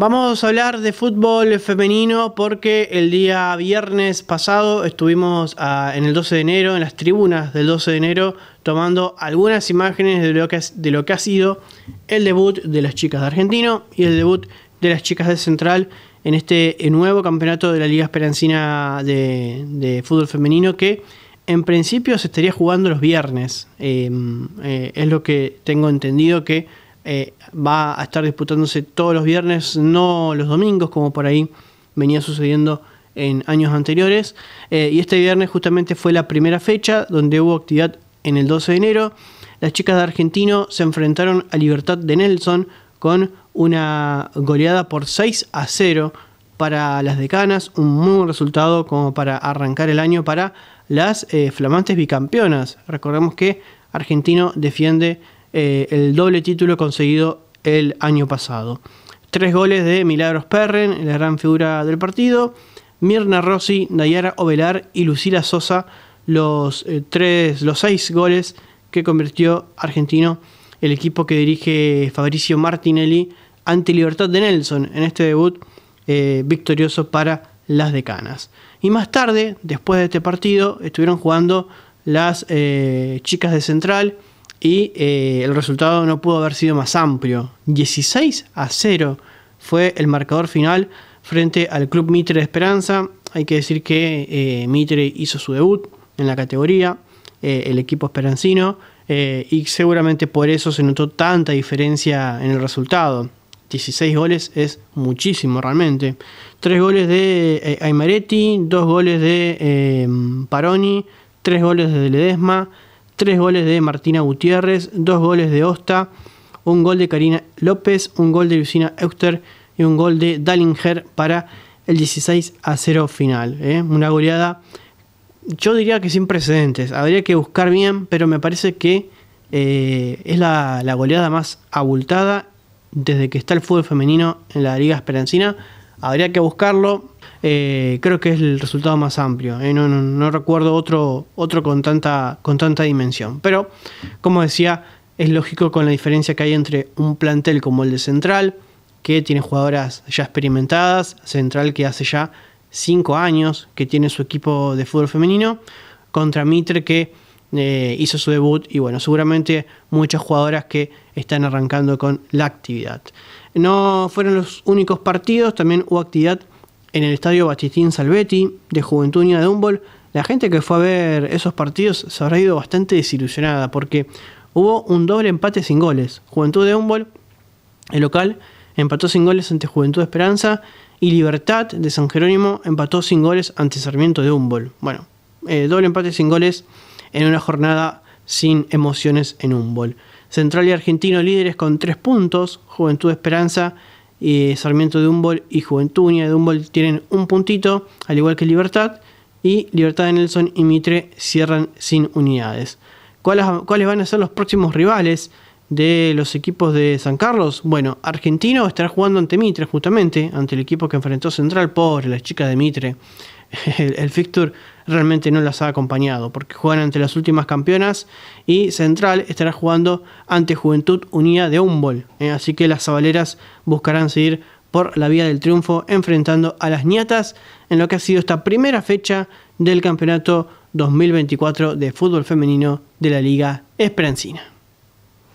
Vamos a hablar de fútbol femenino porque el día viernes pasado estuvimos ah, en el 12 de enero, en las tribunas del 12 de enero, tomando algunas imágenes de lo, que, ha sido el debut de las chicas de Argentino y el debut de las chicas de Central en este eh, nuevo campeonato de la Liga Esperancina de, Fútbol Femenino que en principio se estaría jugando los viernes. Em, eh, es lo que tengo entendido que eh, va a estar disputándose todos los viernes, no los domingos, como por ahí venía sucediendo en años anteriores. Eh, y este viernes justamente fue la primera fecha donde hubo actividad en el 12 de enero. Las chicas de Argentino se enfrentaron a Libertad de Nelson con una goleada por 6 a 0 para las decanas, un muy buen resultado como para arrancar el año para las eh, flamantes bicampeonas. Recordemos que Argentino defiende eh, el doble título conseguido el año pasado. Tres goles de Milagros Perren, la gran figura del partido. Mirna Rossi, Nayara Ovelar y Lucila Sosa, los, eh, tres, los seis goles que convirtió Argentino, el equipo que dirige Fabricio Martinelli ante Libertad de Nelson en este debut eh, victorioso para las decanas. Y más tarde, después de este partido, estuvieron jugando las chicas de Central y eh, el resultado no pudo haber sido más amplio. 16 a 0 fue el marcador final frente al Club Mitre de Esperanza. Hay que decir que eh, Mitre hizo su debut en la categoría, eh, el equipo esperancino, y seguramente por eso se notó tanta diferencia en el resultado. 16 goles es muchísimo realmente. 3 goles de Aymaretti, 2 goles de Paroni, 3 goles de Ledesma, Tres goles de Martina Gutiérrez, dos goles de Osta, un gol de Karina López, un gol de Lucina Euster y un gol de Dallinger para el 16 a 0 final. ¿eh? Una goleada, yo diría que sin precedentes, habría que buscar bien, pero me parece que eh, es la, goleada más abultada desde que está el fútbol femenino en la Liga Esperancina. Habría que buscarlo, eh, creo que es el resultado más amplio. Eh, no, recuerdo otro, otro con, tanta, con tanta dimensión. Pero, como decía, es lógico con la diferencia que hay entre un plantel como el de Central, que tiene jugadoras ya experimentadas, Central que hace ya 5 años que tiene su equipo de fútbol femenino, contra Mitre que eh, hizo su debut y bueno, seguramente muchas jugadoras que están arrancando con la actividad. No fueron los únicos partidos, también hubo actividad en el estadio Batistín Salvetti de Juventud Unida de Humboldt, la gente que fue a ver esos partidos se habrá ido bastante desilusionada porque hubo un doble empate sin goles. Juventud de Humboldt, el local, empató sin goles ante Juventud Esperanza y Libertad de San Jerónimo empató sin goles ante Sarmiento de Humboldt. Bueno, eh, doble empate sin goles en una jornada sin emociones en Humboldt. Central y Argentino líderes con tres puntos, Juventud de Esperanza Sarmiento de Humboldt y Juventud de Humboldt tienen un puntito, al igual que Libertad, y Libertad de Nelson y Mitre cierran sin unidades. ¿Cuáles, van a ser los próximos rivales de los equipos de San Carlos? Bueno, Argentino estará jugando ante Mitre, justamente, ante el equipo que enfrentó Central, pobre, las chicas de Mitre el, el realmente no las ha acompañado, porque juegan ante las últimas campeonas y Central estará jugando ante Juventud Unida de Humboldt. Eh, así que las Zabaleras buscarán seguir por la vía del triunfo enfrentando a las ñatas en lo que ha sido esta primera fecha del campeonato 2024 de fútbol femenino de la Liga Esperancina.